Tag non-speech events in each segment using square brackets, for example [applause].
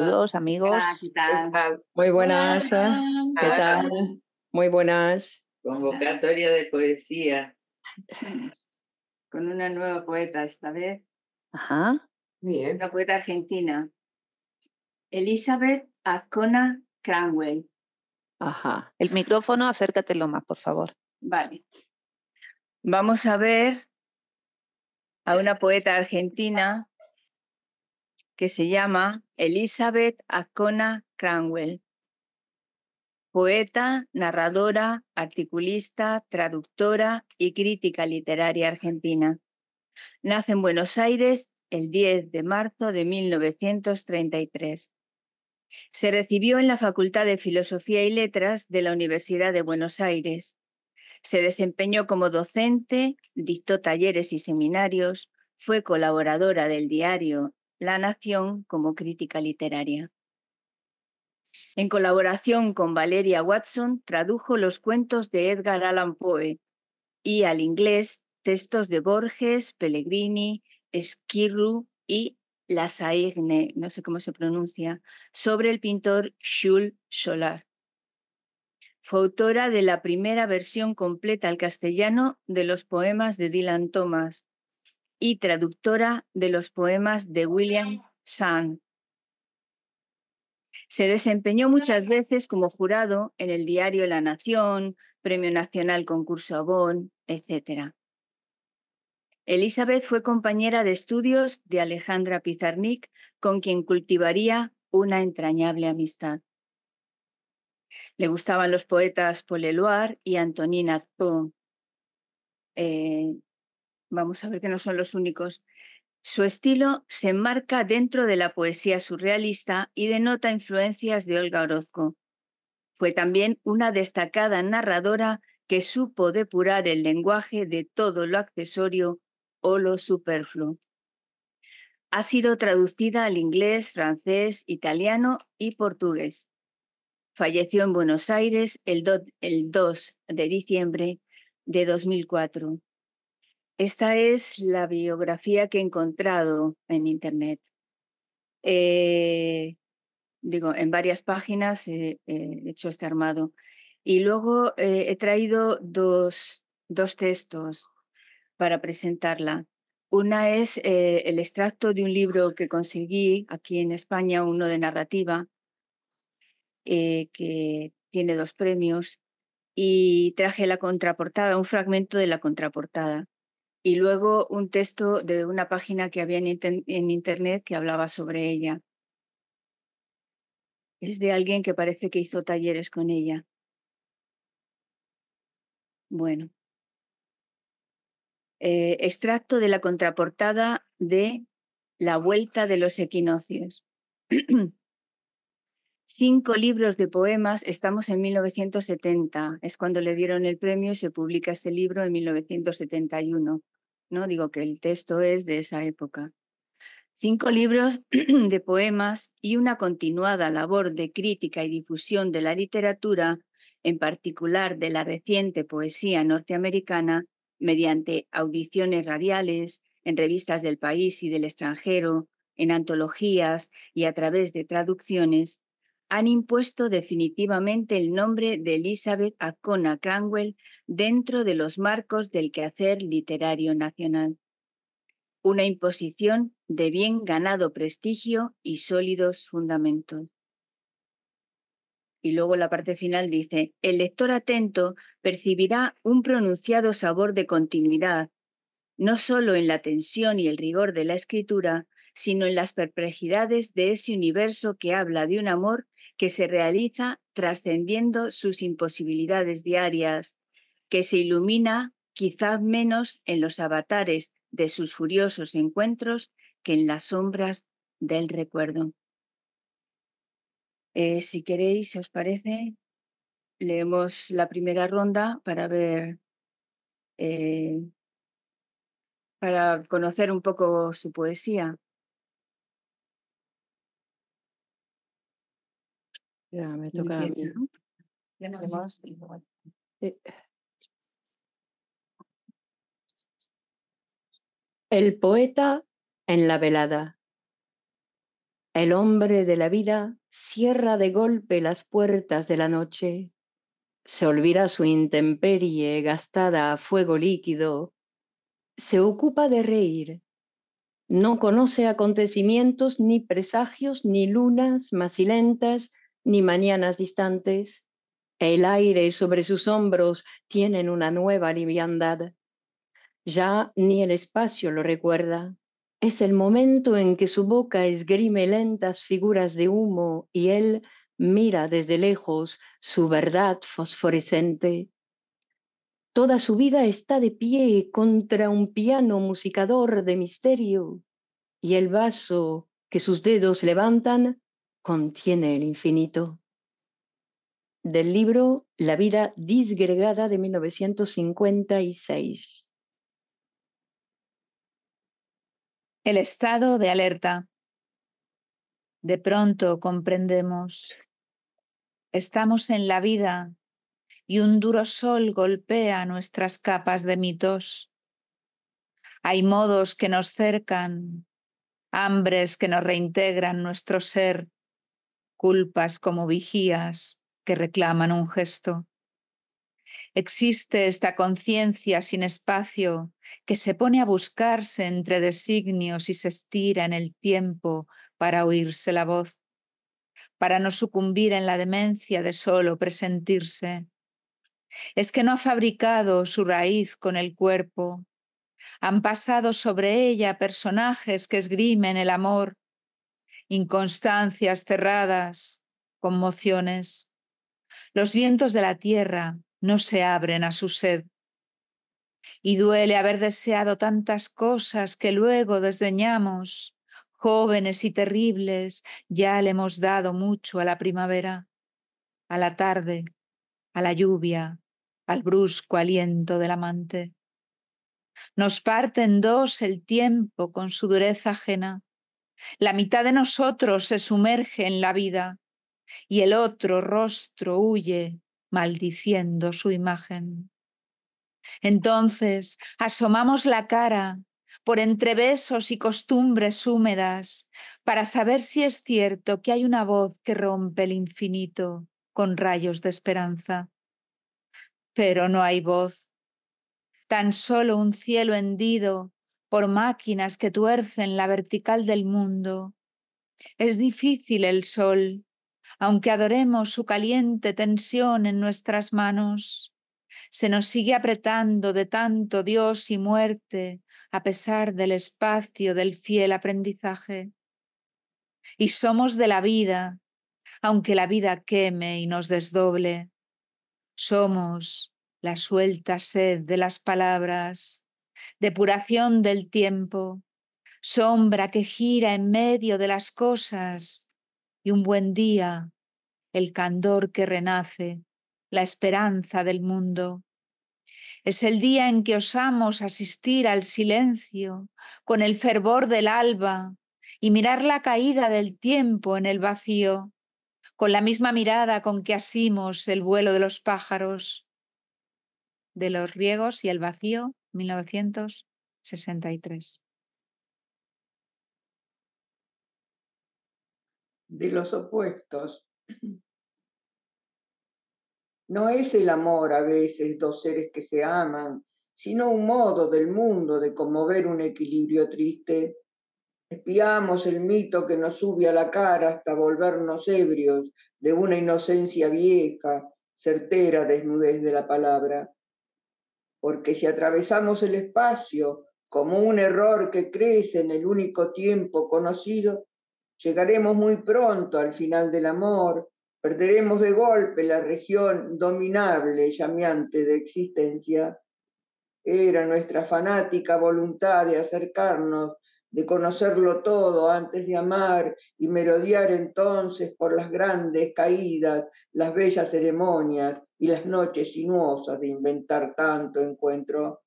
Saludos, amigos. Muy buenas. Muy buenas. Convocatoria de poesía. Con una nueva poeta esta vez. Ajá. Bien. Una poeta argentina. Elizabeth Azcona Cranwell. Ajá. El micrófono, acércatelo más, por favor. Vale. Vamos a ver a una poeta argentina que se llama Elizabeth Azcona Cranwell, poeta, narradora, articulista, traductora y crítica literaria argentina. Nace en Buenos Aires el 10 de marzo de 1933. Se recibió en la Facultad de Filosofía y Letras de la Universidad de Buenos Aires. Se desempeñó como docente, dictó talleres y seminarios, fue colaboradora del diario la Nación como crítica literaria. En colaboración con Valeria Watson, tradujo los cuentos de Edgar Allan Poe y al inglés textos de Borges, Pellegrini, Esquirru y Saigne, no sé cómo se pronuncia, sobre el pintor Jules Solar. Fue autora de la primera versión completa al castellano de los poemas de Dylan Thomas, y traductora de los poemas de William Sand. Se desempeñó muchas veces como jurado en el diario La Nación, Premio Nacional Concurso Avon, etc. Elizabeth fue compañera de estudios de Alejandra Pizarnik, con quien cultivaría una entrañable amistad. Le gustaban los poetas Paul Eluard y Antonin Artaud. Eh, vamos a ver que no son los únicos. Su estilo se enmarca dentro de la poesía surrealista y denota influencias de Olga Orozco. Fue también una destacada narradora que supo depurar el lenguaje de todo lo accesorio o lo superfluo. Ha sido traducida al inglés, francés, italiano y portugués. Falleció en Buenos Aires el, 2 de diciembre de 2004. Esta es la biografía que he encontrado en Internet. Eh, digo, en varias páginas he, hecho este armado. Y luego eh, he traído dos, dos, textos para presentarla. Una es eh, el extracto de un libro que conseguí aquí en España, uno de narrativa, que tiene dos premios, y traje la contraportada, un fragmento de la contraportada y luego un texto de una página que había en, internet que hablaba sobre ella. Es de alguien que parece que hizo talleres con ella. Bueno. Eh, extracto de la contraportada de La Vuelta de los Equinoccios. [clears throat] Cinco libros de poemas, estamos en 1970, es cuando le dieron el premio y se publica este libro en 1971 ¿no? Digo que el texto es de esa época. Cinco libros [clears throat] de poemas y una continuada labor de crítica y difusión de la literatura, en particular de la reciente poesía norteamericana, mediante audiciones radiales, en revistas del país y del extranjero, en antologías y a través de traducciones, han impuesto definitivamente el nombre de Elizabeth Acona Cranwell dentro de los marcos del quehacer literario nacional. Una imposición de bien ganado prestigio y sólidos fundamentos. Y luego la parte final dice, el lector atento percibirá un pronunciado sabor de continuidad, no solo en la tensión y el rigor de la escritura, sino en las perplejidades de ese universo que habla de un amor que se realiza trascendiendo sus imposibilidades diarias, que se ilumina quizás menos en los avatares de sus furiosos encuentros que en las sombras del recuerdo. Eh, si queréis, os parece, leemos la primera ronda para ver, eh, para conocer un poco su poesía. Ya, me El poeta en la velada. El hombre de la vida cierra de golpe las puertas de la noche. Se olvida su intemperie gastada a fuego líquido. Se ocupa de reír. No conoce acontecimientos ni presagios, ni lunas macilentas, ni mañanas distantes. El aire sobre sus hombros tienen una nueva liviandad. Ya ni el espacio lo recuerda. Es el momento en que su boca esgrime lentas figuras de humo y él mira desde lejos su verdad fosforescente. Toda su vida está de pie contra un piano musicador de misterio y el vaso que sus dedos levantan contiene el infinito. Del libro La vida disgregada de 1956. El estado de alerta. De pronto comprendemos. Estamos en la vida y un duro sol golpea nuestras capas de mitos. Hay modos que nos cercan, hambres que nos reintegran nuestro ser culpas como vigías que reclaman un gesto. Existe esta conciencia sin espacio que se pone a buscarse entre designios y se estira en el tiempo para oírse la voz, para no sucumbir en la demencia de solo presentirse. Es que no ha fabricado su raíz con el cuerpo. Han pasado sobre ella personajes que esgrimen el amor inconstancias cerradas, conmociones. Los vientos de la tierra no se abren a su sed. Y duele haber deseado tantas cosas que luego desdeñamos, jóvenes y terribles, ya le hemos dado mucho a la primavera, a la tarde, a la lluvia, al brusco aliento del amante. Nos parten dos el tiempo con su dureza ajena la mitad de nosotros se sumerge en la vida y el otro rostro huye maldiciendo su imagen. Entonces asomamos la cara por entre besos y costumbres húmedas para saber si es cierto que hay una voz que rompe el infinito con rayos de esperanza. Pero no hay voz, tan solo un cielo hendido por máquinas que tuercen la vertical del mundo. Es difícil el sol, aunque adoremos su caliente tensión en nuestras manos. Se nos sigue apretando de tanto Dios y muerte a pesar del espacio del fiel aprendizaje. Y somos de la vida, aunque la vida queme y nos desdoble. Somos la suelta sed de las palabras, depuración del tiempo, sombra que gira en medio de las cosas y un buen día, el candor que renace, la esperanza del mundo. Es el día en que osamos asistir al silencio con el fervor del alba y mirar la caída del tiempo en el vacío, con la misma mirada con que asimos el vuelo de los pájaros, de los riegos y el vacío 1963. De los opuestos. No es el amor a veces dos seres que se aman, sino un modo del mundo de conmover un equilibrio triste. Espiamos el mito que nos sube a la cara hasta volvernos ebrios de una inocencia vieja, certera desnudez de la palabra porque si atravesamos el espacio como un error que crece en el único tiempo conocido, llegaremos muy pronto al final del amor, perderemos de golpe la región dominable y llameante de existencia. Era nuestra fanática voluntad de acercarnos de conocerlo todo antes de amar y merodear entonces por las grandes caídas, las bellas ceremonias y las noches sinuosas de inventar tanto encuentro.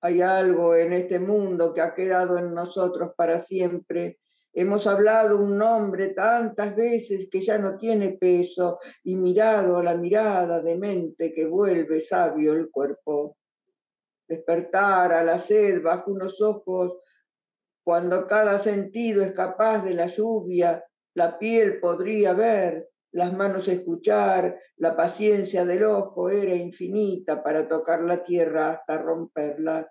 Hay algo en este mundo que ha quedado en nosotros para siempre. Hemos hablado un nombre tantas veces que ya no tiene peso y mirado la mirada de mente que vuelve sabio el cuerpo. Despertar a la sed bajo unos ojos cuando cada sentido es capaz de la lluvia, la piel podría ver, las manos escuchar, la paciencia del ojo era infinita para tocar la tierra hasta romperla.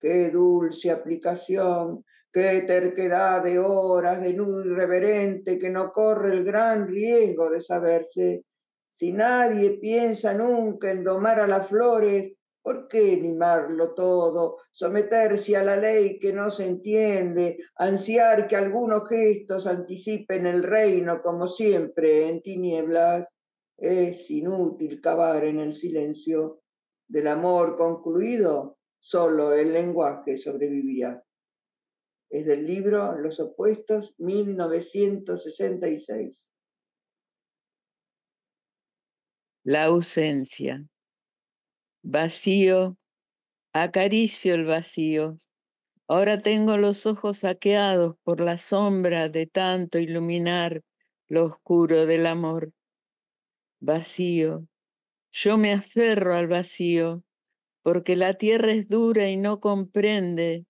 Qué dulce aplicación, qué terquedad de horas, de nudo irreverente que no corre el gran riesgo de saberse. Si nadie piensa nunca en domar a las flores, ¿Por qué animarlo todo, someterse a la ley que no se entiende, ansiar que algunos gestos anticipen el reino como siempre en tinieblas? Es inútil cavar en el silencio. Del amor concluido, solo el lenguaje sobrevivirá. Es del libro Los opuestos, 1966. La ausencia vacío, acaricio el vacío. Ahora tengo los ojos saqueados por la sombra de tanto iluminar lo oscuro del amor. Vacío. Yo me aferro al vacío, porque la tierra es dura y no comprende.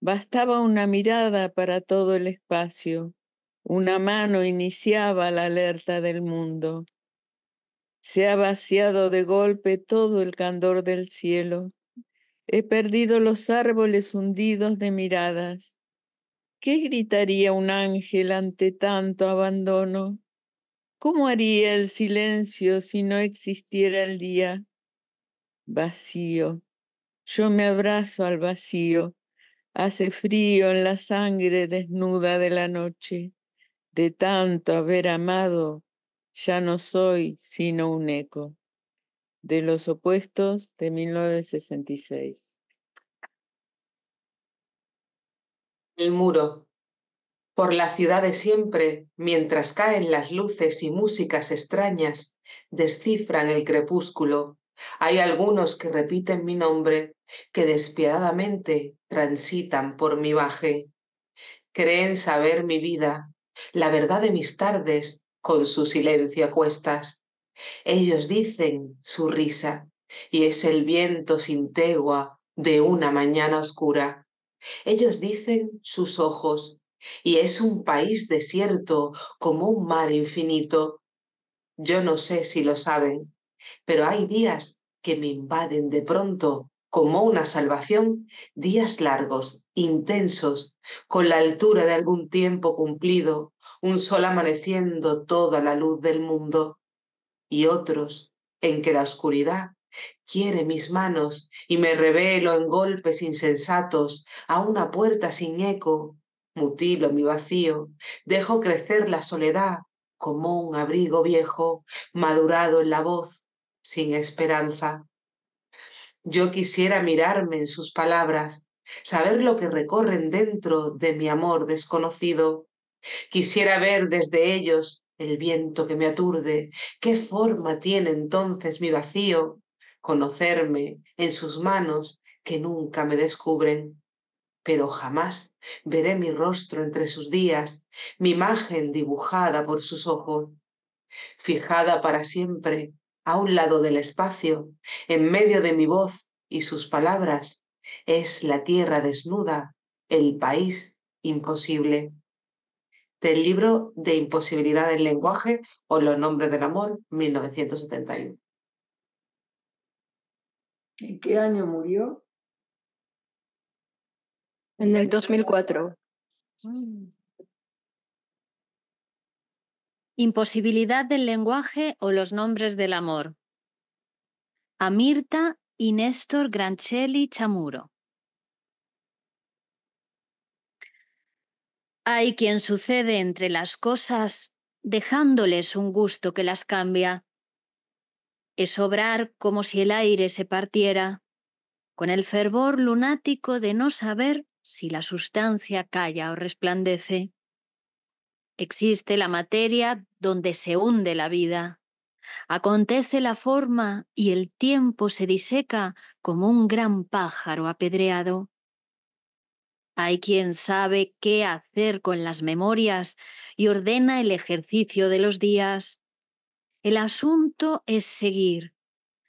Bastaba una mirada para todo el espacio. Una mano iniciaba la alerta del mundo. Se ha vaciado de golpe todo el candor del cielo. He perdido los árboles hundidos de miradas. ¿Qué gritaría un ángel ante tanto abandono? ¿Cómo haría el silencio si no existiera el día? Vacío. Yo me abrazo al vacío. Hace frío en la sangre desnuda de la noche. De tanto haber amado, ya no soy sino un eco de los opuestos de 1966. El muro. Por la ciudad de siempre, mientras caen las luces y músicas extrañas, descifran el crepúsculo. Hay algunos que repiten mi nombre, que despiadadamente transitan por mi baje. Creen saber mi vida, la verdad de mis tardes, con su silencio a cuestas. Ellos dicen su risa, y es el viento sin tegua de una mañana oscura. Ellos dicen sus ojos, y es un país desierto como un mar infinito. Yo no sé si lo saben, pero hay días que me invaden de pronto como una salvación, días largos, intensos, con la altura de algún tiempo cumplido, un sol amaneciendo toda la luz del mundo, y otros en que la oscuridad quiere mis manos y me revelo en golpes insensatos a una puerta sin eco, mutilo mi vacío, dejo crecer la soledad como un abrigo viejo, madurado en la voz, sin esperanza yo quisiera mirarme en sus palabras, saber lo que recorren dentro de mi amor desconocido. Quisiera ver desde ellos el viento que me aturde, qué forma tiene entonces mi vacío, conocerme en sus manos que nunca me descubren. Pero jamás veré mi rostro entre sus días, mi imagen dibujada por sus ojos, fijada para siempre a un lado del espacio, en medio de mi voz y sus palabras, es la tierra desnuda, el país imposible. Del libro de Imposibilidad del Lenguaje o Los Nombres del Amor, 1971. ¿En qué año murió? En el 2004. Imposibilidad del lenguaje o los nombres del amor. A Mirta y Néstor Grancelli Chamuro. Hay quien sucede entre las cosas dejándoles un gusto que las cambia. Es obrar como si el aire se partiera, con el fervor lunático de no saber si la sustancia calla o resplandece. Existe la materia donde se hunde la vida. Acontece la forma y el tiempo se diseca como un gran pájaro apedreado. Hay quien sabe qué hacer con las memorias y ordena el ejercicio de los días. El asunto es seguir,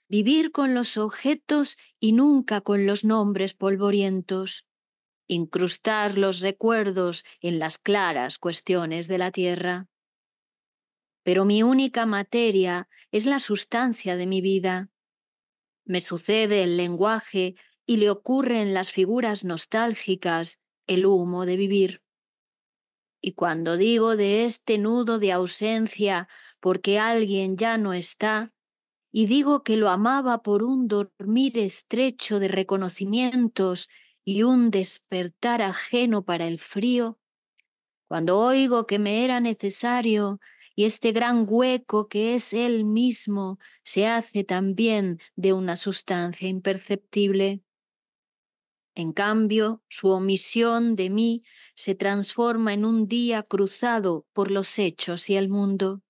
vivir con los objetos y nunca con los nombres polvorientos incrustar los recuerdos en las claras cuestiones de la tierra. Pero mi única materia es la sustancia de mi vida. Me sucede el lenguaje y le ocurren las figuras nostálgicas el humo de vivir. Y cuando digo de este nudo de ausencia porque alguien ya no está, y digo que lo amaba por un dormir estrecho de reconocimientos y un despertar ajeno para el frío, cuando oigo que me era necesario y este gran hueco que es él mismo se hace también de una sustancia imperceptible. En cambio, su omisión de mí se transforma en un día cruzado por los hechos y el mundo.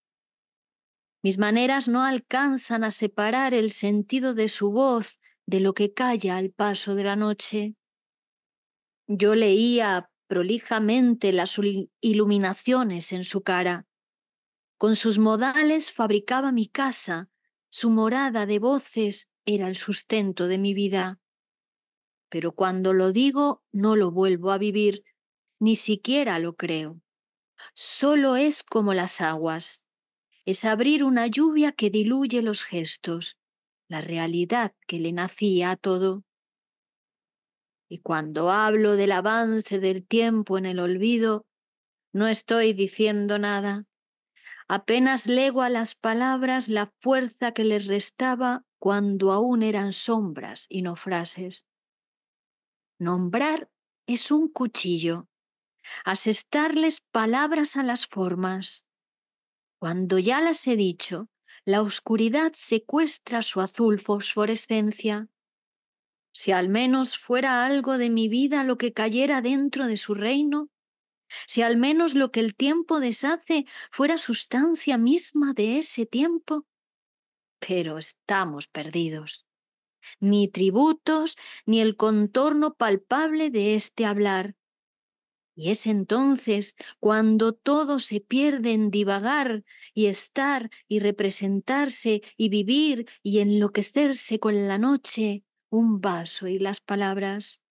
Mis maneras no alcanzan a separar el sentido de su voz de lo que calla al paso de la noche. Yo leía prolijamente las iluminaciones en su cara. Con sus modales fabricaba mi casa, su morada de voces era el sustento de mi vida. Pero cuando lo digo, no lo vuelvo a vivir, ni siquiera lo creo. Solo es como las aguas. Es abrir una lluvia que diluye los gestos, la realidad que le nacía a todo. Y cuando hablo del avance del tiempo en el olvido, no estoy diciendo nada. Apenas lego a las palabras la fuerza que les restaba cuando aún eran sombras y no frases. Nombrar es un cuchillo, asestarles palabras a las formas. Cuando ya las he dicho, la oscuridad secuestra su azul fosforescencia. Si al menos fuera algo de mi vida lo que cayera dentro de su reino, si al menos lo que el tiempo deshace fuera sustancia misma de ese tiempo. Pero estamos perdidos. Ni tributos, ni el contorno palpable de este hablar. Y es entonces cuando todo se pierde en divagar y estar y representarse y vivir y enloquecerse con la noche un vaso y las palabras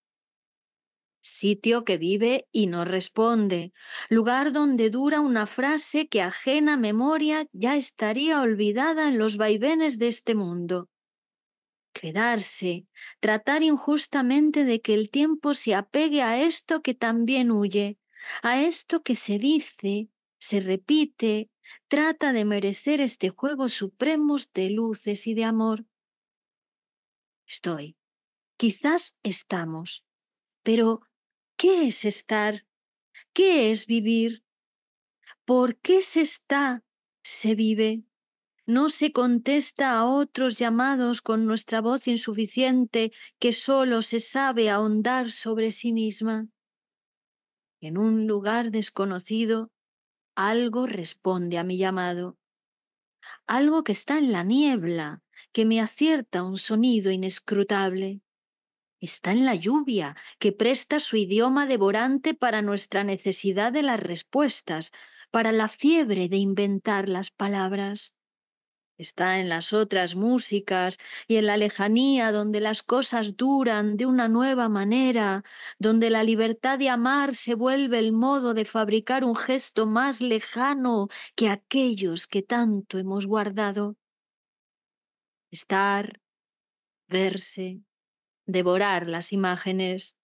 sitio que vive y no responde, lugar donde dura una frase que ajena memoria ya estaría olvidada en los vaivenes de este mundo. Quedarse, tratar injustamente de que el tiempo se apegue a esto que también huye, a esto que se dice, se repite, trata de merecer este juego supremo de luces y de amor estoy. Quizás estamos. Pero, ¿qué es estar? ¿Qué es vivir? ¿Por qué se está? Se vive. No se contesta a otros llamados con nuestra voz insuficiente que sólo se sabe ahondar sobre sí misma. En un lugar desconocido, algo responde a mi llamado algo que está en la niebla, que me acierta un sonido inescrutable. Está en la lluvia, que presta su idioma devorante para nuestra necesidad de las respuestas, para la fiebre de inventar las palabras está en las otras músicas y en la lejanía donde las cosas duran de una nueva manera, donde la libertad de amar se vuelve el modo de fabricar un gesto más lejano que aquellos que tanto hemos guardado. Estar, verse, devorar las imágenes.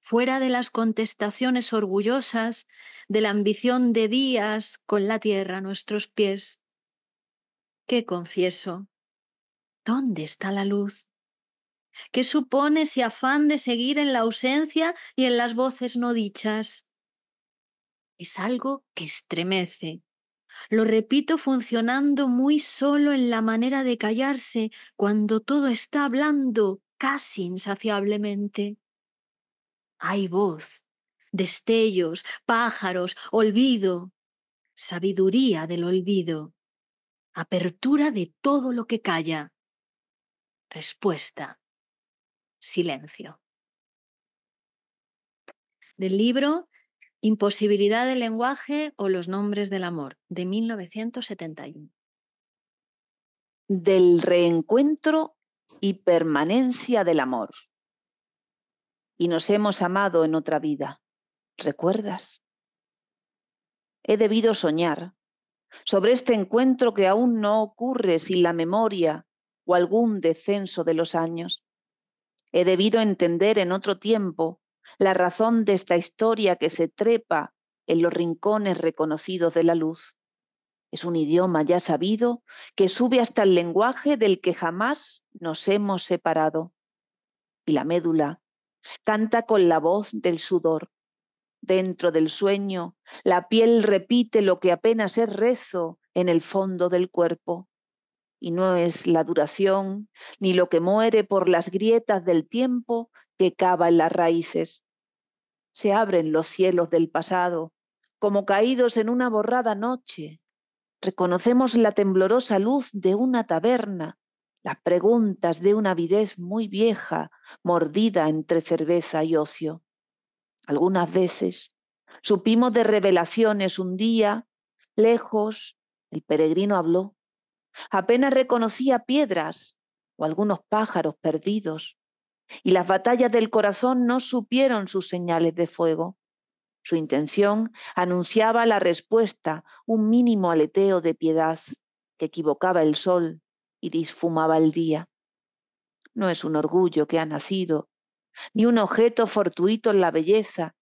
Fuera de las contestaciones orgullosas, de la ambición de días con la tierra a nuestros pies que confieso. ¿Dónde está la luz? ¿Qué supone ese afán de seguir en la ausencia y en las voces no dichas? Es algo que estremece. Lo repito funcionando muy solo en la manera de callarse cuando todo está hablando casi insaciablemente. Hay voz, destellos, pájaros, olvido, sabiduría del olvido apertura de todo lo que calla, respuesta, silencio. Del libro Imposibilidad del lenguaje o los nombres del amor, de 1971. Del reencuentro y permanencia del amor. Y nos hemos amado en otra vida. ¿Recuerdas? He debido soñar sobre este encuentro que aún no ocurre sin la memoria o algún descenso de los años. He debido entender en otro tiempo la razón de esta historia que se trepa en los rincones reconocidos de la luz. Es un idioma ya sabido que sube hasta el lenguaje del que jamás nos hemos separado. Y la médula canta con la voz del sudor, dentro del sueño, la piel repite lo que apenas es rezo en el fondo del cuerpo. Y no es la duración ni lo que muere por las grietas del tiempo que cava en las raíces. Se abren los cielos del pasado, como caídos en una borrada noche. Reconocemos la temblorosa luz de una taberna, las preguntas de una avidez muy vieja, mordida entre cerveza y ocio algunas veces. Supimos de revelaciones un día, lejos, el peregrino habló. Apenas reconocía piedras o algunos pájaros perdidos, y las batallas del corazón no supieron sus señales de fuego. Su intención anunciaba la respuesta, un mínimo aleteo de piedad que equivocaba el sol y disfumaba el día. No es un orgullo que ha nacido ni un objeto fortuito en la belleza,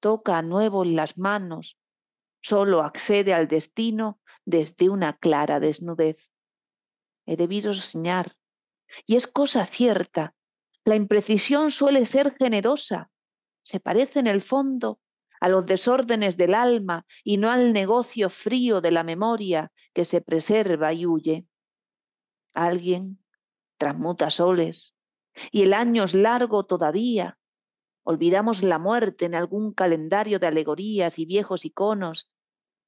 toca a nuevo en las manos, solo accede al destino desde una clara desnudez. He debido soñar, y es cosa cierta, la imprecisión suele ser generosa, se parece en el fondo a los desórdenes del alma y no al negocio frío de la memoria que se preserva y huye. Alguien transmuta soles, y el año es largo todavía. Olvidamos la muerte en algún calendario de alegorías y viejos iconos,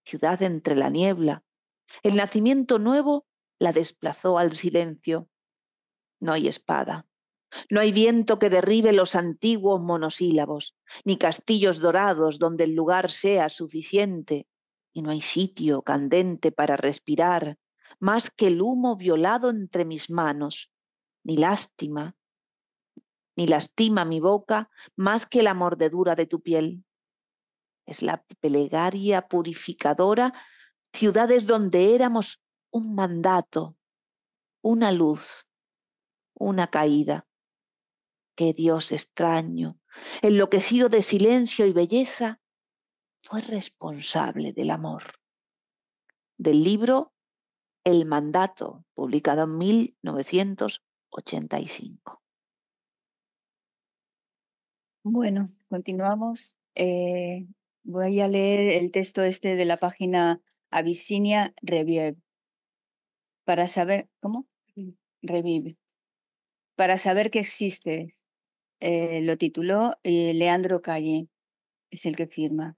ciudad entre la niebla. El nacimiento nuevo la desplazó al silencio. No hay espada, no hay viento que derribe los antiguos monosílabos, ni castillos dorados donde el lugar sea suficiente, y no hay sitio candente para respirar, más que el humo violado entre mis manos, ni lástima, ni lastima mi boca más que la mordedura de tu piel. Es la plegaria purificadora, ciudades donde éramos un mandato, una luz, una caída. Qué Dios extraño, enloquecido de silencio y belleza, fue responsable del amor. Del libro El mandato, publicado en 1985. Bueno, continuamos. Eh, voy a leer el texto este de la página Abyssinia Revive. Para saber, ¿cómo? Revive. Para saber que existes. Eh, lo tituló eh, Leandro Calle, es el que firma.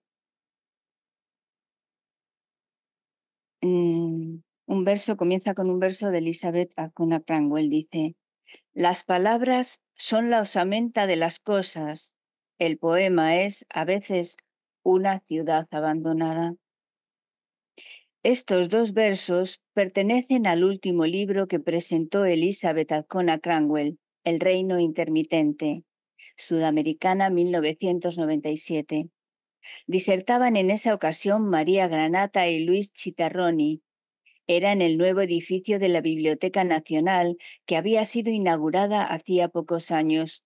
Mm, un verso comienza con un verso de Elizabeth Acuna Cranwell, dice, las palabras son la osamenta de las cosas. El poema es, a veces, una ciudad abandonada. Estos dos versos pertenecen al último libro que presentó Elizabeth Alcona Cranwell, El Reino Intermitente, Sudamericana 1997. Disertaban en esa ocasión María Granata y Luis Chitarroni, era en el nuevo edificio de la Biblioteca Nacional que había sido inaugurada hacía pocos años.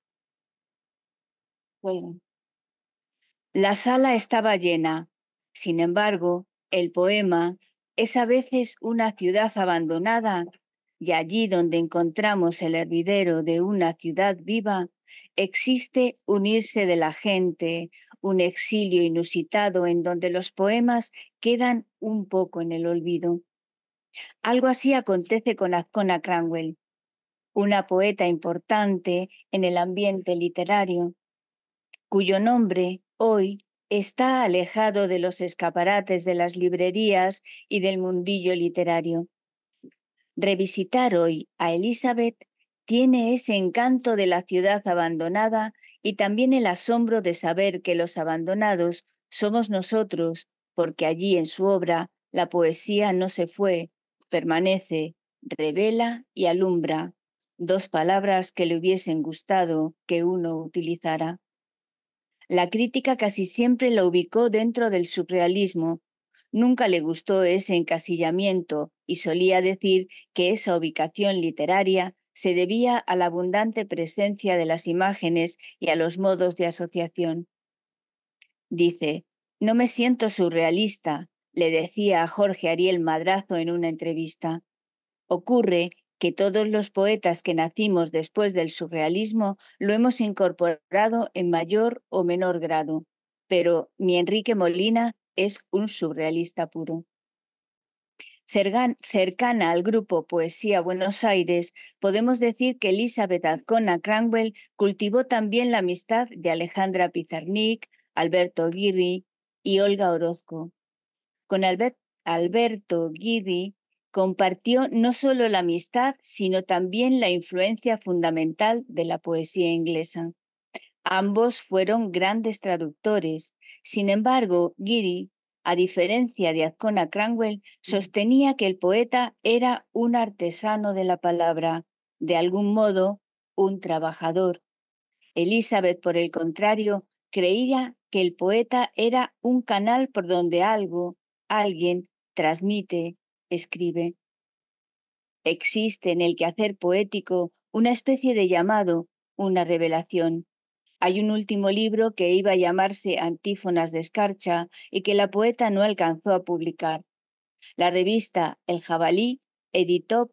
La sala estaba llena. Sin embargo, el poema es a veces una ciudad abandonada y allí donde encontramos el hervidero de una ciudad viva, existe unirse de la gente, un exilio inusitado en donde los poemas quedan un poco en el olvido. Algo así acontece con Azcona Cranwell, una poeta importante en el ambiente literario, cuyo nombre hoy está alejado de los escaparates de las librerías y del mundillo literario. Revisitar hoy a Elizabeth tiene ese encanto de la ciudad abandonada y también el asombro de saber que los abandonados somos nosotros, porque allí en su obra la poesía no se fue, permanece, revela y alumbra, dos palabras que le hubiesen gustado que uno utilizara. La crítica casi siempre la ubicó dentro del surrealismo. Nunca le gustó ese encasillamiento y solía decir que esa ubicación literaria se debía a la abundante presencia de las imágenes y a los modos de asociación. Dice, no me siento surrealista, le decía a Jorge Ariel Madrazo en una entrevista. Ocurre que todos los poetas que nacimos después del surrealismo lo hemos incorporado en mayor o menor grado, pero mi Enrique Molina es un surrealista puro. Cercana al grupo Poesía Buenos Aires, podemos decir que Elizabeth Azcona Cranwell cultivó también la amistad de Alejandra Pizarnik, Alberto Aguirre y Olga Orozco, con Alberto Giri, compartió no solo la amistad, sino también la influencia fundamental de la poesía inglesa. Ambos fueron grandes traductores. Sin embargo, Giri, a diferencia de Azcona Cranwell, sostenía que el poeta era un artesano de la palabra, de algún modo, un trabajador. Elizabeth, por el contrario, creía que el poeta era un canal por donde algo, alguien transmite, escribe. Existe en el quehacer poético una especie de llamado, una revelación. Hay un último libro que iba a llamarse Antífonas de Escarcha y que la poeta no alcanzó a publicar. La revista El Jabalí editó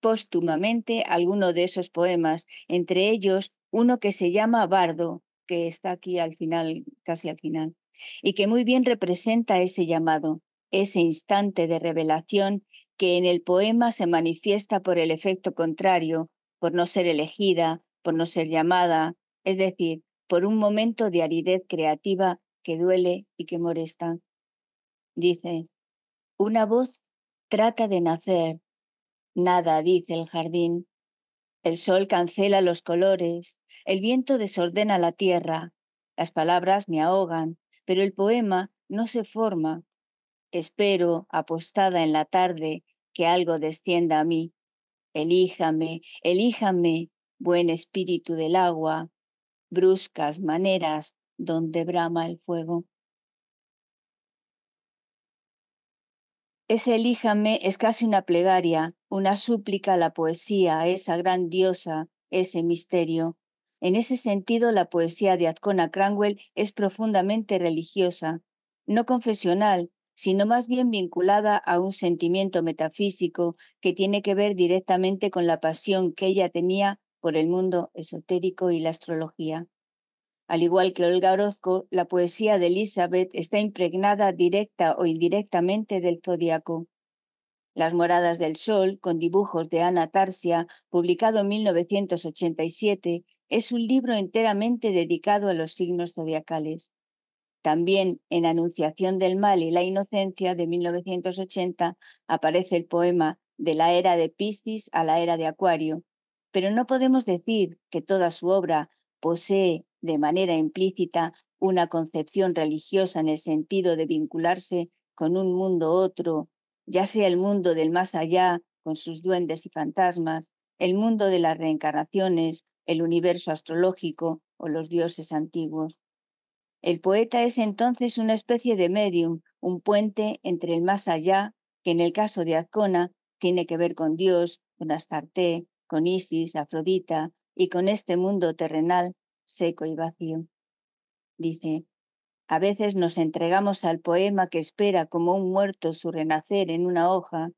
póstumamente alguno de esos poemas, entre ellos uno que se llama Bardo, que está aquí al final, casi al final, y que muy bien representa ese llamado ese instante de revelación que en el poema se manifiesta por el efecto contrario, por no ser elegida, por no ser llamada, es decir, por un momento de aridez creativa que duele y que molesta. Dice, una voz trata de nacer, nada dice el jardín. El sol cancela los colores, el viento desordena la tierra, las palabras me ahogan, pero el poema no se forma, Espero, apostada en la tarde, que algo descienda a mí. Elíjame, elíjame, buen espíritu del agua, bruscas maneras donde brama el fuego. Ese elíjame es casi una plegaria, una súplica a la poesía, a esa gran diosa, ese misterio. En ese sentido, la poesía de Atcona Cranwell es profundamente religiosa, no confesional, sino más bien vinculada a un sentimiento metafísico que tiene que ver directamente con la pasión que ella tenía por el mundo esotérico y la astrología. Al igual que Olga Orozco, la poesía de Elizabeth está impregnada directa o indirectamente del zodiaco. Las moradas del sol, con dibujos de Ana Tarsia, publicado en 1987, es un libro enteramente dedicado a los signos zodiacales. También en Anunciación del Mal y la Inocencia de 1980 aparece el poema de la era de Piscis a la era de Acuario, pero no podemos decir que toda su obra posee de manera implícita una concepción religiosa en el sentido de vincularse con un mundo otro, ya sea el mundo del más allá, con sus duendes y fantasmas, el mundo de las reencarnaciones, el universo astrológico o los dioses antiguos. El poeta es entonces una especie de medium, un puente entre el más allá, que en el caso de Azcona tiene que ver con Dios, con Astarte, con Isis, Afrodita y con este mundo terrenal seco y vacío. Dice, a veces nos entregamos al poema que espera como un muerto su renacer en una hoja,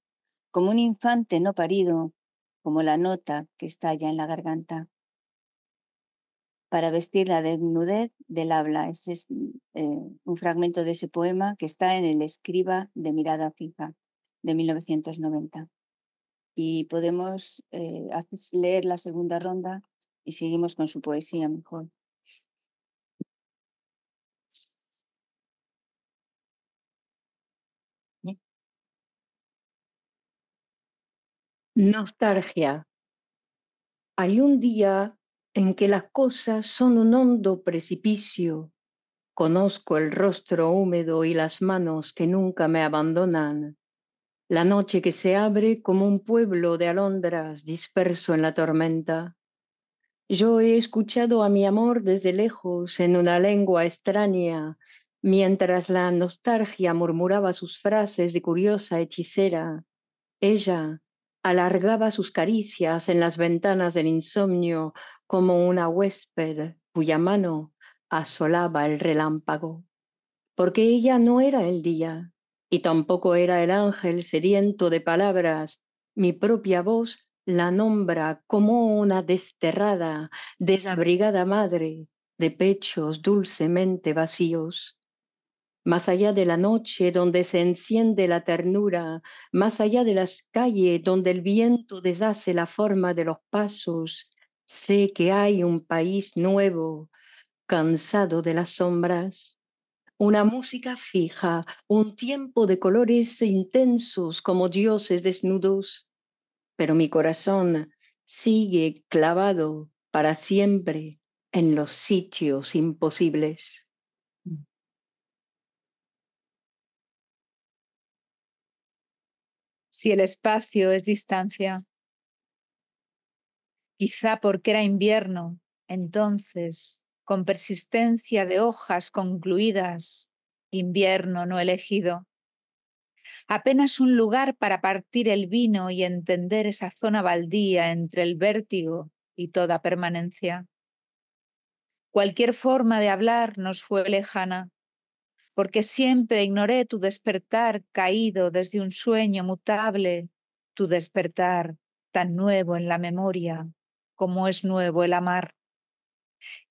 como un infante no parido, como la nota que estalla en la garganta para vestir la desnudez del habla. Ese es mm, eh, un fragmento de ese poema que está en El escriba de mirada fija de 1990. Y podemos eh, leer la segunda ronda y seguimos con su poesía mejor. Nostalgia. Hay un día en que las cosas son un hondo precipicio. Conozco el rostro húmedo y las manos que nunca me abandonan. La noche que se abre como un pueblo de alondras disperso en la tormenta. Yo he escuchado a mi amor desde lejos en una lengua extraña, mientras la nostalgia murmuraba sus frases de curiosa hechicera. Ella alargaba sus caricias en las ventanas del insomnio como una huésped cuya mano asolaba el relámpago, porque ella no era el día, y tampoco era el ángel sediento de palabras, mi propia voz la nombra como una desterrada, desabrigada madre de pechos dulcemente vacíos. Más allá de la noche donde se enciende la ternura, más allá de las calles donde el viento deshace la forma de los pasos, Sé que hay un país nuevo, cansado de las sombras, una música fija, un tiempo de colores intensos como dioses desnudos, pero mi corazón sigue clavado para siempre en los sitios imposibles. Mm. Si el espacio es distancia, quizá porque era invierno, entonces, con persistencia de hojas concluidas, invierno no elegido. Apenas un lugar para partir el vino y entender esa zona baldía entre el vértigo y toda permanencia. Cualquier forma de hablar nos fue lejana, porque siempre ignoré tu despertar caído desde un sueño mutable, tu despertar tan nuevo en la memoria como es nuevo el amar.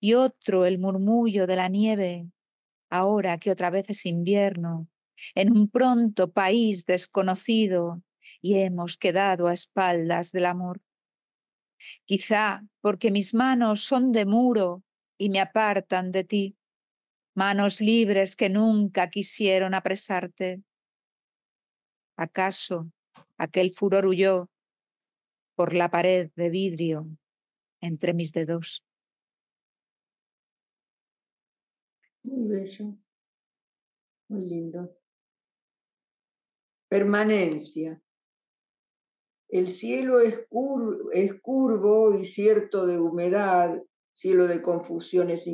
Y otro el murmullo de la nieve, ahora que otra vez es invierno, en un pronto país desconocido y hemos quedado a espaldas del amor. Quizá porque mis manos son de muro y me apartan de ti, manos libres que nunca quisieron apresarte. ¿Acaso aquel furor huyó por la pared de vidrio entre mis dedos. Muy bello, muy lindo. Permanencia. El cielo es, curvo y cierto de humedad, cielo de confusiones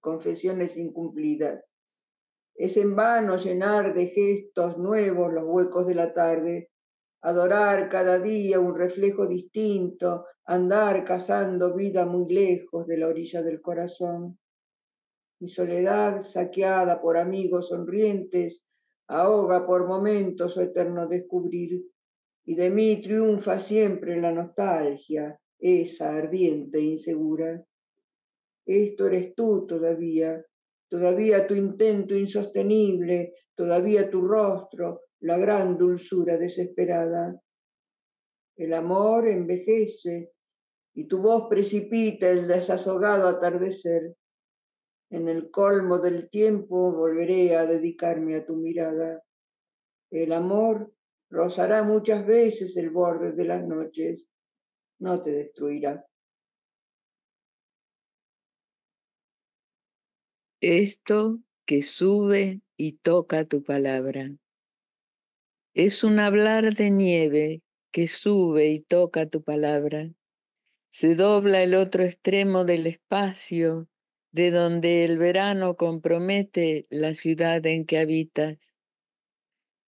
confesiones incumplidas. Es en vano llenar de gestos nuevos los huecos de la tarde adorar cada día un reflejo distinto, andar cazando vida muy lejos de la orilla del corazón. Mi soledad, saqueada por amigos sonrientes, ahoga por momentos su eterno descubrir, y de mí triunfa siempre la nostalgia, esa ardiente e insegura. Esto eres tú todavía, todavía tu intento insostenible, todavía tu rostro, la gran dulzura desesperada. El amor envejece y tu voz precipita el desazogado atardecer. En el colmo del tiempo volveré a dedicarme a tu mirada. El amor rozará muchas veces el borde de las noches, no te destruirá. Esto que sube y toca tu palabra. Es un hablar de nieve que sube y toca tu palabra. Se dobla el otro extremo del espacio de donde el verano compromete la ciudad en que habitas.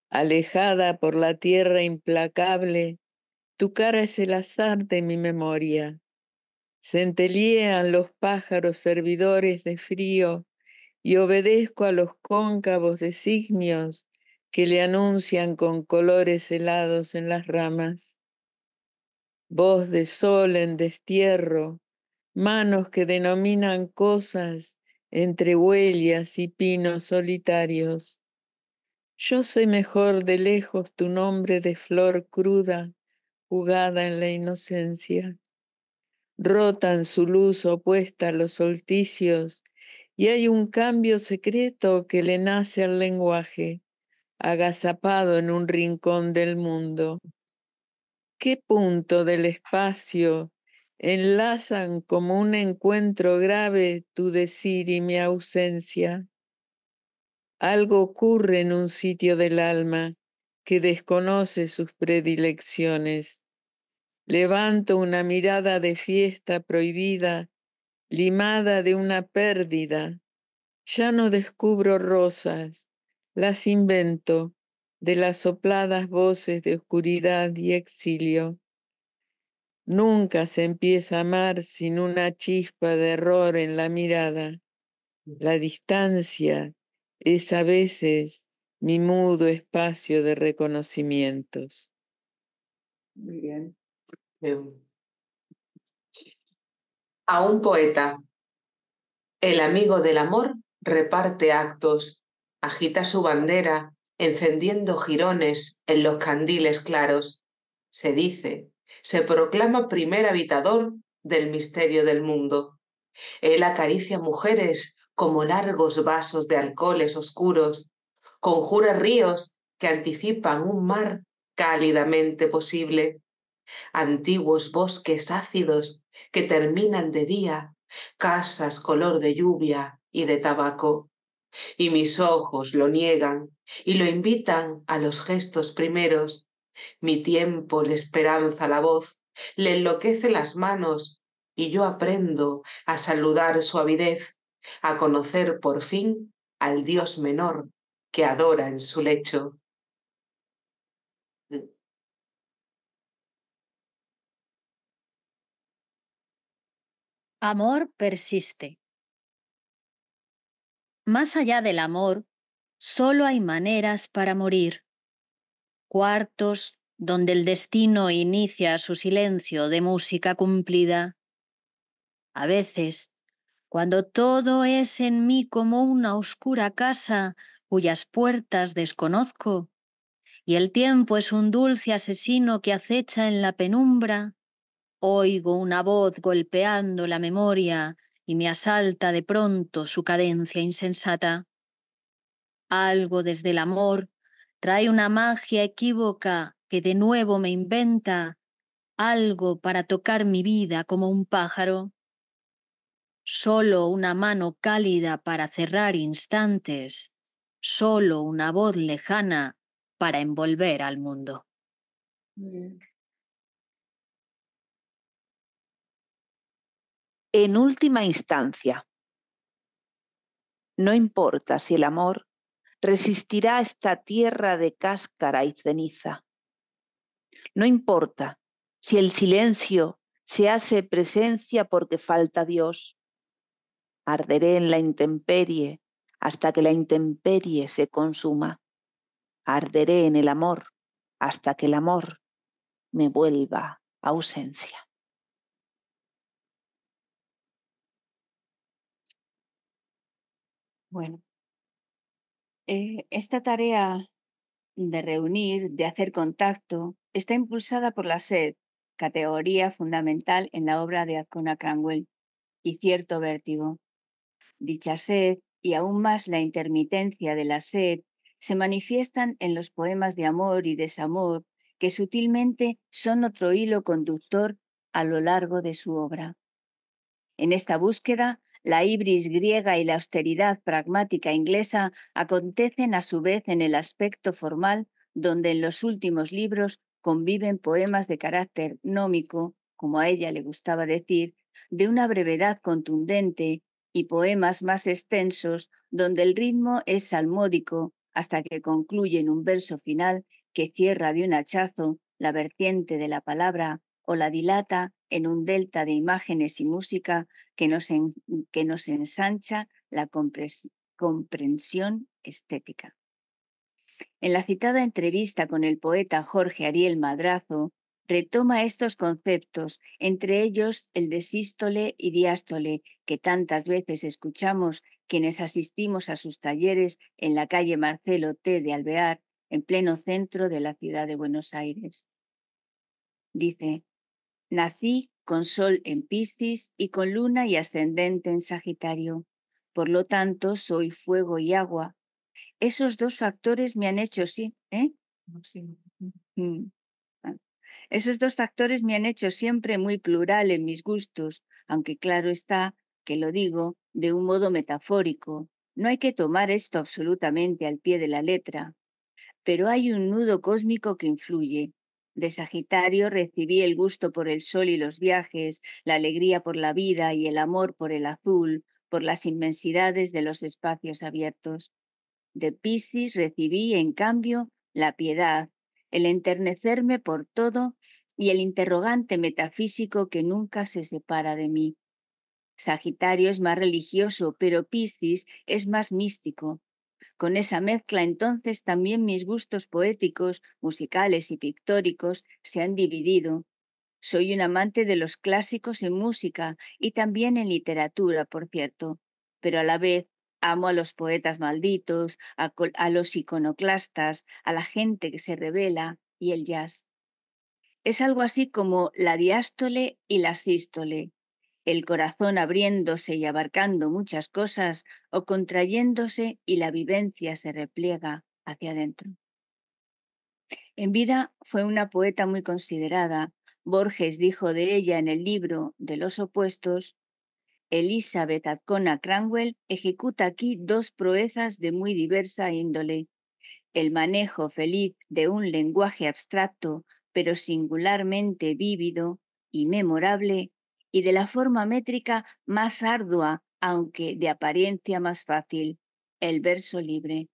Alejada por la tierra implacable, tu cara es el azar de mi memoria. Centellean los pájaros servidores de frío y obedezco a los cóncavos designios que le anuncian con colores helados en las ramas, voz de sol en destierro, manos que denominan cosas entre huellas y pinos solitarios. Yo sé mejor de lejos tu nombre de flor cruda, jugada en la inocencia. Rotan su luz opuesta a los solticios y hay un cambio secreto que le nace al lenguaje agazapado en un rincón del mundo. ¿Qué punto del espacio enlazan como un encuentro grave tu decir y mi ausencia? Algo ocurre en un sitio del alma que desconoce sus predilecciones. Levanto una mirada de fiesta prohibida, limada de una pérdida. Ya no descubro rosas, las invento de las sopladas voces de oscuridad y exilio. Nunca se empieza a amar sin una chispa de error en la mirada. Mm. La distancia es a veces mi mudo espacio de reconocimientos. Em, a un poeta, el amigo del amor reparte actos agita su bandera, encendiendo jirones en los candiles claros. Se dice, se proclama primer habitador del misterio del mundo. Él acaricia mujeres como largos vasos de alcoholes oscuros, conjura ríos que anticipan un mar cálidamente posible, antiguos bosques ácidos que terminan de día, casas color de lluvia y de tabaco. Y mis ojos lo niegan y lo invitan a los gestos primeros. Mi tiempo le esperanza la voz, le enloquece las manos y yo aprendo a saludar su avidez, a conocer por fin al Dios menor que adora en su lecho. Amor persiste. Más allá del amor, solo hay maneras para morir. Cuartos donde el destino inicia su silencio de música cumplida. A veces, cuando todo es en mí como una oscura casa cuyas puertas desconozco, y el tiempo es un dulce asesino que acecha en la penumbra, oigo una voz golpeando la memoria y me asalta de pronto su cadencia insensata. Algo desde el amor trae una magia equívoca que de nuevo me inventa, algo para tocar mi vida como un pájaro. Solo una mano cálida para cerrar instantes, solo una voz lejana para envolver al mundo. en última instancia. No importa si el amor resistirá esta tierra de cáscara y ceniza. No importa si el silencio se hace presencia porque falta Dios. Arderé en la intemperie hasta que la intemperie se consuma. Arderé en el amor hasta que el amor me vuelva ausencia. Bueno, eh, esta tarea de reunir, de hacer contacto, está impulsada por la SED, categoría fundamental en la obra de Azcona Cranwell, y cierto vértigo. Dicha sed y aún más la intermitencia de la sed se manifiestan en los poemas de amor y desamor que sutilmente son otro hilo conductor a lo largo de su obra. En esta búsqueda la ibris griega y la austeridad pragmática inglesa acontecen a su vez en el aspecto formal, donde en los últimos libros conviven poemas de carácter nómico, como a ella le gustaba decir, de una brevedad contundente, y poemas más extensos, donde el ritmo es salmódico, hasta que concluye en un verso final que cierra de un hachazo la vertiente de la palabra o la dilata en un delta de imágenes y música que nos, ensancha la comprensión estética. En la citada entrevista con el poeta Jorge Ariel Madrazo, retoma estos conceptos, entre ellos el de sístole y diástole, que tantas veces escuchamos quienes asistimos a sus talleres en la calle Marcelo T. de Alvear, en pleno centro de la ciudad de Buenos Aires. Dice, Nací con Sol en Piscis y con Luna y ascendente en Sagitario. Por lo tanto, soy fuego y agua. Esos dos factores me han hecho, sí, ¿eh? Mm, ah, esos dos factores me han hecho siempre muy plural en mis gustos, aunque claro está que lo digo de un modo metafórico. No hay que tomar esto absolutamente al pie de la letra. Pero hay un nudo cósmico que influye, de Sagitario recibí el gusto por el sol y los viajes, la alegría por la vida y el amor por el azul, por las inmensidades de los espacios abiertos. De Piscis recibí, en cambio, la piedad, el enternecerme por todo y el interrogante metafísico que nunca se separa de mí. Sagitario es más religioso, pero Piscis es más místico. Con esa mezcla entonces también mis gustos poéticos, musicales y pictóricos se han dividido. Soy un amante de los clásicos en música y también en literatura, por cierto, pero a la vez amo a los poetas malditos, a, los iconoclastas, a la gente que se revela y el jazz. Es algo así como la diástole y la sístole, el corazón abriéndose y abarcando muchas cosas o contrayéndose y la vivencia se repliega hacia adentro. En vida fue una poeta muy considerada. Borges dijo de ella en el libro de los opuestos, Elizabeth Atcona Cranwell ejecuta aquí dos proezas de muy diversa índole. El manejo feliz de un lenguaje abstracto, pero singularmente vívido y memorable y de la forma métrica más ardua, aunque de apariencia más fácil, el verso libre.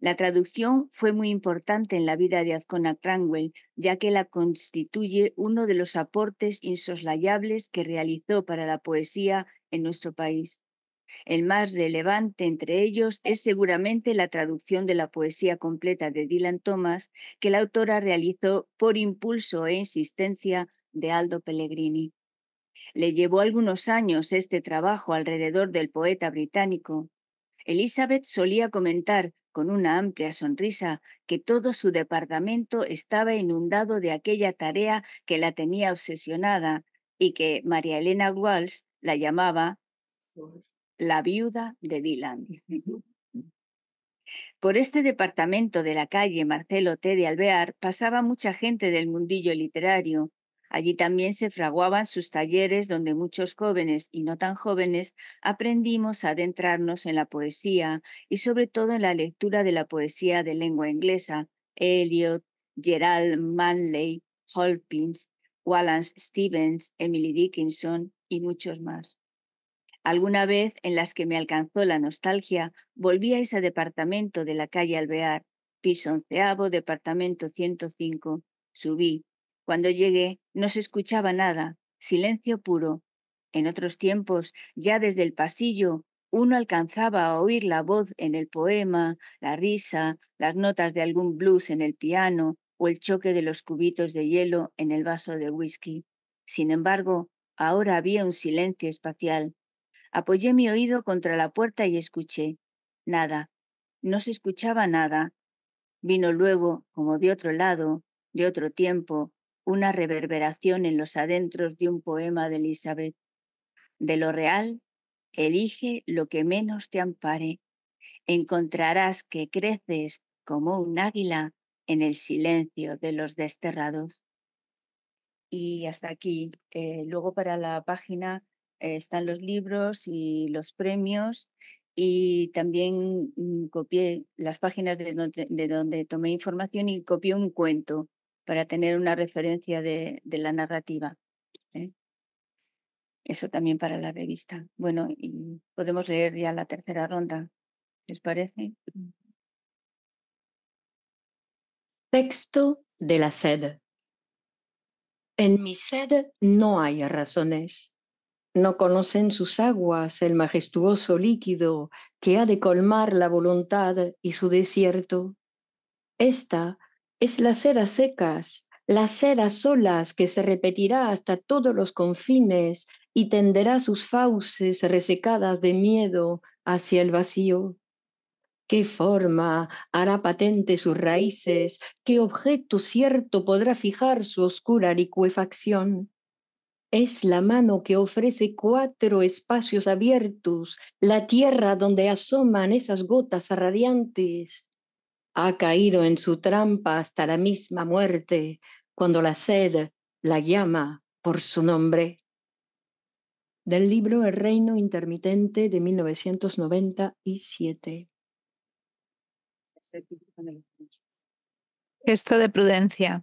La traducción fue muy importante en la vida de Azcona Cranwell, ya que la constituye uno de los aportes insoslayables que realizó para la poesía en nuestro país. El más relevante entre ellos es seguramente la traducción de la poesía completa de Dylan Thomas, que la autora realizó por impulso e insistencia de Aldo Pellegrini. Le llevó algunos años este trabajo alrededor del poeta británico. Elizabeth solía comentar con una amplia sonrisa que todo su departamento estaba inundado de aquella tarea que la tenía obsesionada y que María Elena Walsh la llamaba la viuda de Dylan. Por este departamento de la calle Marcelo T. de Alvear pasaba mucha gente del mundillo literario, Allí también se fraguaban sus talleres donde muchos jóvenes y no tan jóvenes aprendimos a adentrarnos en la poesía y sobre todo en la lectura de la poesía de lengua inglesa, Eliot, Gerald Manley, Holpins, Wallace Stevens, Emily Dickinson y muchos más. Alguna vez en las que me alcanzó la nostalgia, volví a ese departamento de la calle Alvear, piso onceavo, departamento 105. Subí, cuando llegué no se escuchaba nada, silencio puro. En otros tiempos, ya desde el pasillo, uno alcanzaba a oír la voz en el poema, la risa, las notas de algún blues en el piano o el choque de los cubitos de hielo en el vaso de whisky. Sin embargo, ahora había un silencio espacial. Apoyé mi oído contra la puerta y escuché. Nada. No se escuchaba nada. Vino luego, como de otro lado, de otro tiempo, una reverberación en los adentros de un poema de Elizabeth. De lo real, elige lo que menos te ampare. Encontrarás que creces como un águila en el silencio de los desterrados. Y hasta aquí. Eh, luego para la página eh, están los libros y los premios y también mm, copié las páginas de de donde tomé información y copié un cuento para tener una referencia de, la narrativa. ¿eh? Eso también para la revista. Bueno, y podemos leer ya la tercera ronda, ¿les parece? Mm. Texto de la sed. En mi sed no hay razones. No conocen sus aguas el majestuoso líquido que ha de colmar la voluntad y su desierto. Esta es las cera secas, las cera solas que se repetirá hasta todos los confines y tenderá sus fauces resecadas de miedo hacia el vacío. ¿Qué forma hará patente sus raíces? ¿Qué objeto cierto podrá fijar su oscura licuefacción? Es la mano que ofrece cuatro espacios abiertos, la tierra donde asoman esas gotas radiantes, ha caído en su trampa hasta la misma muerte cuando la sed la llama por su nombre. Del libro El Reino Intermitente de 1997. Gesto de prudencia.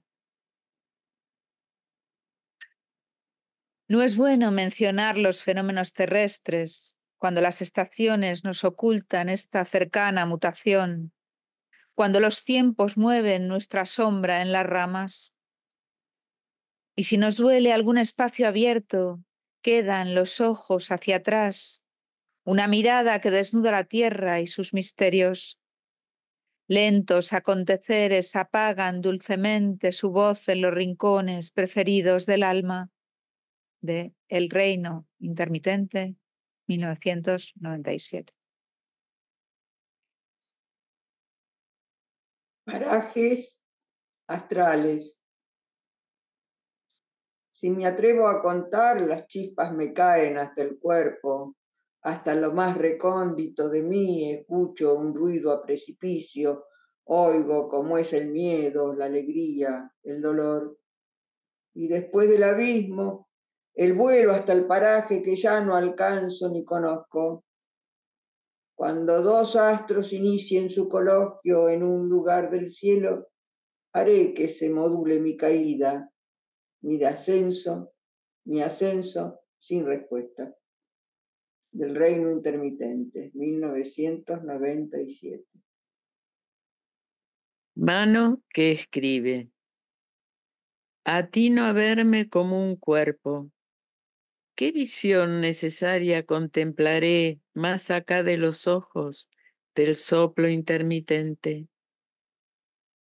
No es bueno mencionar los fenómenos terrestres cuando las estaciones nos ocultan esta cercana mutación cuando los tiempos mueven nuestra sombra en las ramas. Y si nos duele algún espacio abierto, quedan los ojos hacia atrás, una mirada que desnuda la tierra y sus misterios. Lentos aconteceres apagan dulcemente su voz en los rincones preferidos del alma. De El Reino Intermitente, 1997. parajes astrales. Si me atrevo a contar, las chispas me caen hasta el cuerpo, hasta lo más recóndito de mí escucho un ruido a precipicio, oigo cómo es el miedo, la alegría, el dolor. Y después del abismo, el vuelo hasta el paraje que ya no alcanzo ni conozco, cuando dos astros inicien su coloquio en un lugar del cielo, haré que se module mi caída, ni de ascenso, ni ascenso sin respuesta. Del Reino Intermitente, 1997. Mano que escribe. ti no verme como un cuerpo, ¿Qué visión necesaria contemplaré más acá de los ojos del soplo intermitente?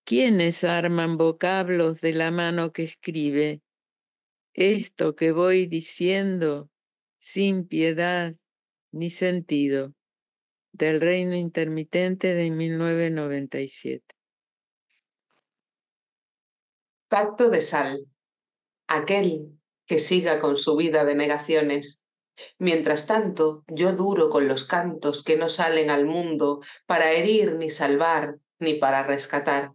¿Quiénes arman vocablos de la mano que escribe? Esto que voy diciendo sin piedad ni sentido, del reino intermitente de 1997. Pacto de sal. Aquel que siga con su vida de negaciones. Mientras tanto, yo duro con los cantos que no salen al mundo para herir ni salvar ni para rescatar.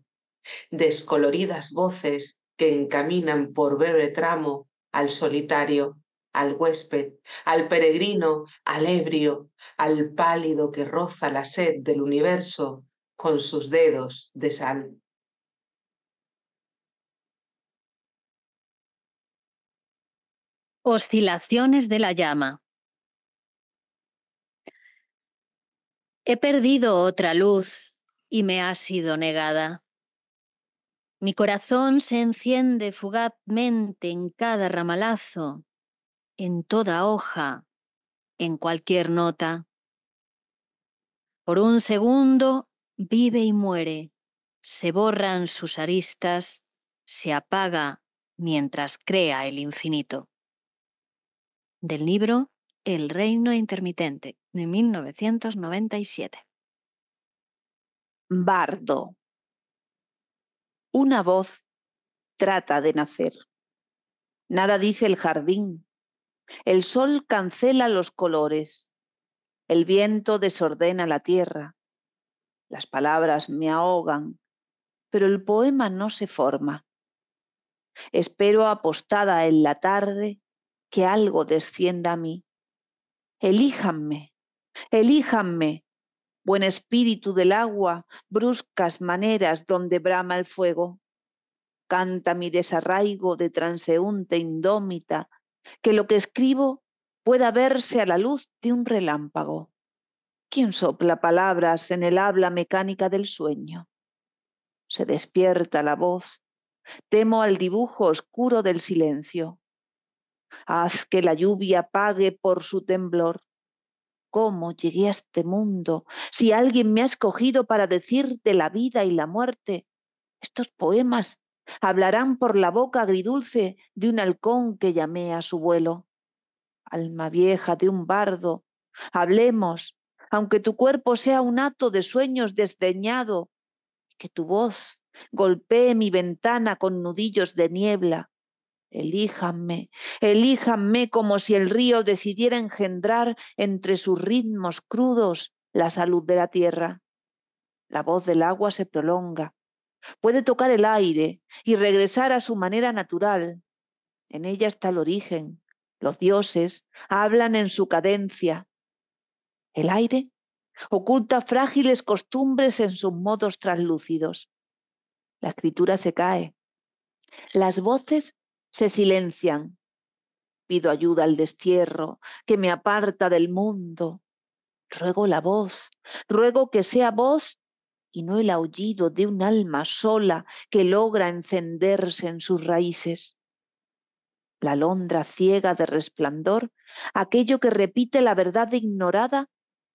Descoloridas voces que encaminan por breve tramo al solitario, al huésped, al peregrino, al ebrio, al pálido que roza la sed del universo con sus dedos de sal. Oscilaciones de la llama. He perdido otra luz y me ha sido negada. Mi corazón se enciende fugazmente en cada ramalazo, en toda hoja, en cualquier nota. Por un segundo vive y muere, se borran sus aristas, se apaga mientras crea el infinito del libro El Reino Intermitente de 1997. Bardo. Una voz trata de nacer. Nada dice el jardín. El sol cancela los colores. El viento desordena la tierra. Las palabras me ahogan, pero el poema no se forma. Espero apostada en la tarde que algo descienda a mí. Elíjanme, elíjanme, buen espíritu del agua, bruscas maneras donde brama el fuego. Canta mi desarraigo de transeúnte indómita, que lo que escribo pueda verse a la luz de un relámpago. ¿Quién sopla palabras en el habla mecánica del sueño? Se despierta la voz, temo al dibujo oscuro del silencio haz que la lluvia pague por su temblor. ¿Cómo llegué a este mundo? Si alguien me ha escogido para decirte la vida y la muerte, estos poemas hablarán por la boca agridulce de un halcón que llamé a su vuelo. Alma vieja de un bardo, hablemos, aunque tu cuerpo sea un hato de sueños desdeñado, que tu voz golpee mi ventana con nudillos de niebla, Elíjanme, elíjanme como si el río decidiera engendrar entre sus ritmos crudos la salud de la tierra. La voz del agua se prolonga, puede tocar el aire y regresar a su manera natural. En ella está el origen. Los dioses hablan en su cadencia. El aire oculta frágiles costumbres en sus modos translúcidos. La escritura se cae. Las voces se silencian. Pido ayuda al destierro que me aparta del mundo. Ruego la voz, ruego que sea voz y no el aullido de un alma sola que logra encenderse en sus raíces. La Londra ciega de resplandor, aquello que repite la verdad ignorada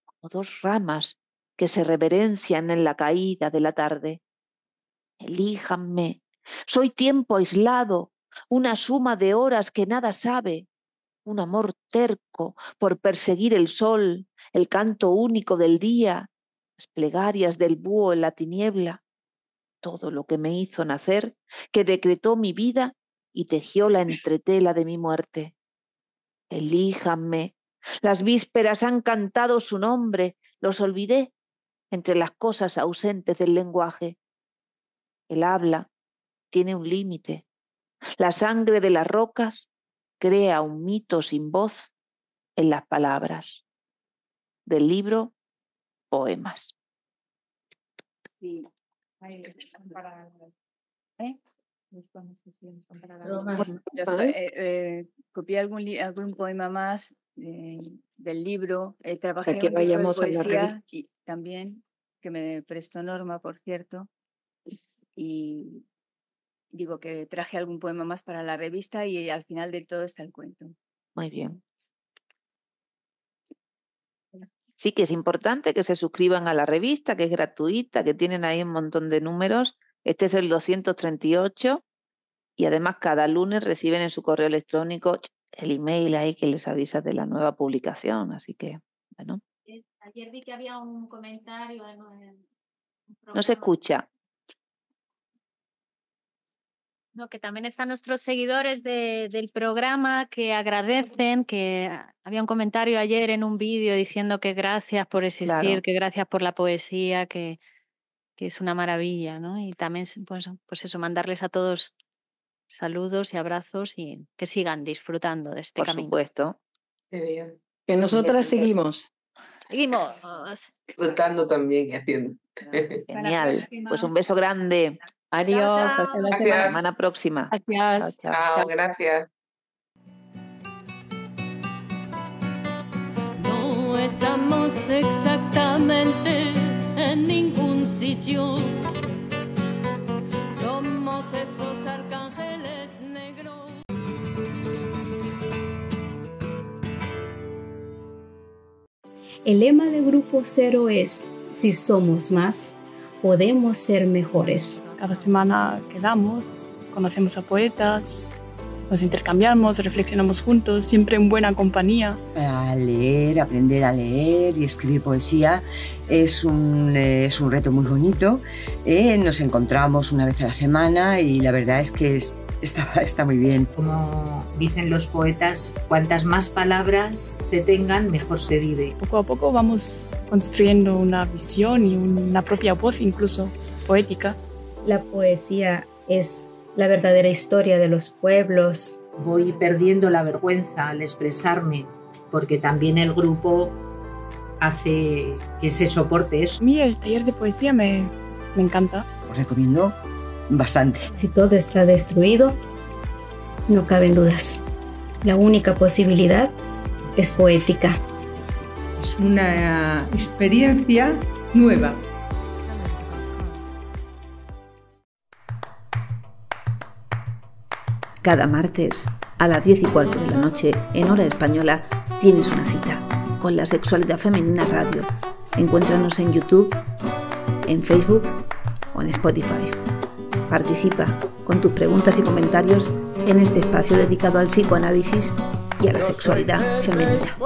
como dos ramas que se reverencian en la caída de la tarde. Elíjanme, soy tiempo aislado, una suma de horas que nada sabe, un amor terco por perseguir el sol, el canto único del día, las plegarias del búho en la tiniebla, todo lo que me hizo nacer, que decretó mi vida y tejió la entretela de mi muerte. Elíjanme, las vísperas han cantado su nombre, los olvidé entre las cosas ausentes del lenguaje. El habla tiene un límite, la sangre de las rocas crea un mito sin voz en las palabras. Del libro Poemas. Sí. ¿Eh? copié algún, poema más eh, del libro. Eh, trabajé que en un y también, que me prestó Norma, por cierto. Y digo que traje algún poema más para la revista y al final del todo está el cuento. Muy bien. Sí que es importante que se suscriban a la revista, que es gratuita, que tienen ahí un montón de números. Este es el 238 y además cada lunes reciben en su correo electrónico el email ahí que les avisa de la nueva publicación. Así que, bueno. Ayer vi que había un comentario. no se escucha que también están nuestros seguidores del programa que agradecen, que ah, había un comentario ayer en un vídeo diciendo que gracias por existir, que gracias por la poesía, que, que, es una maravilla, ¿no? Y también, pues, pues eso, mandarles a todos saludos y abrazos y que sigan disfrutando de este camino. Por supuesto. Que nosotras seguimos. Seguimos. Disfrutando también y haciendo. [laughs] Genial. Pues un beso grande. Adiós, hasta la semana próxima. Gracias. Chao, chao. gracias. No estamos exactamente en ningún sitio. Somos esos arcángeles negros. El lema de Grupo Cero es, si somos más, podemos ser mejores. Cada semana quedamos, conocemos a poetas, nos intercambiamos, reflexionamos juntos, siempre en buena compañía. Para leer, aprender a leer y escribir poesía es un, eh, es un reto muy bonito. Eh, nos encontramos una vez a la semana y la verdad es que está, [laughs] está muy bien. Como dicen los poetas, cuantas más palabras se tengan, mejor se vive. Poco a poco vamos construyendo una visión y una propia voz incluso poética. La poesía es la verdadera historia de los pueblos. Voy perdiendo la vergüenza al expresarme, porque también el grupo hace que se soporte eso. A mí el taller de poesía me, encanta. Lo recomiendo bastante. Si todo está destruido, no caben dudas. La única posibilidad es poética. Es una experiencia nueva. Cada martes a las 10 y cuarto de la noche, en hora española, tienes una cita con la sexualidad femenina radio. Encuéntranos en YouTube, en Facebook o en Spotify. Participa con tus preguntas y comentarios en este espacio dedicado al psicoanálisis y a la sexualidad femenina.